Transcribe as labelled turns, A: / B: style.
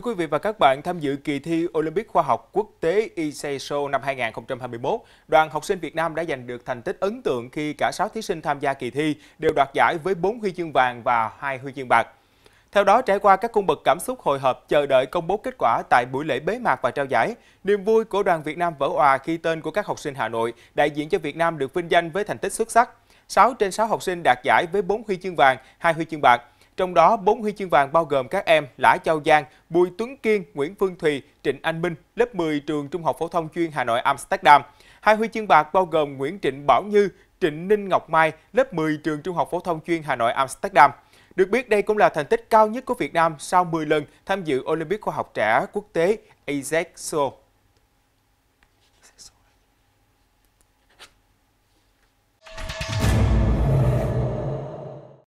A: Thưa quý vị và các bạn, tham dự kỳ thi Olympic khoa học quốc tế Iseso e năm 2021, đoàn học sinh Việt Nam đã giành được thành tích ấn tượng khi cả 6 thí sinh tham gia kỳ thi đều đoạt giải với 4 huy chương vàng và 2 huy chương bạc. Theo đó, trải qua các cung bậc cảm xúc hồi hộp chờ đợi công bố kết quả tại buổi lễ bế mạc và trao giải, niềm vui của đoàn Việt Nam vỡ òa khi tên của các học sinh Hà Nội đại diện cho Việt Nam được vinh danh với thành tích xuất sắc. 6 trên 6 học sinh đạt giải với 4 huy chương vàng, 2 huy chương bạc. Trong đó, 4 huy chương vàng bao gồm các em Lã Châu Giang, Bùi Tuấn Kiên, Nguyễn Phương Thùy, Trịnh Anh Minh, lớp 10 trường Trung học phổ thông chuyên Hà Nội Amsterdam. Hai huy chương bạc bao gồm Nguyễn Trịnh Bảo Như, Trịnh Ninh Ngọc Mai, lớp 10 trường Trung học phổ thông chuyên Hà Nội Amsterdam. Được biết đây cũng là thành tích cao nhất của Việt Nam sau 10 lần tham dự Olympic khoa học trẻ quốc tế AZEXO.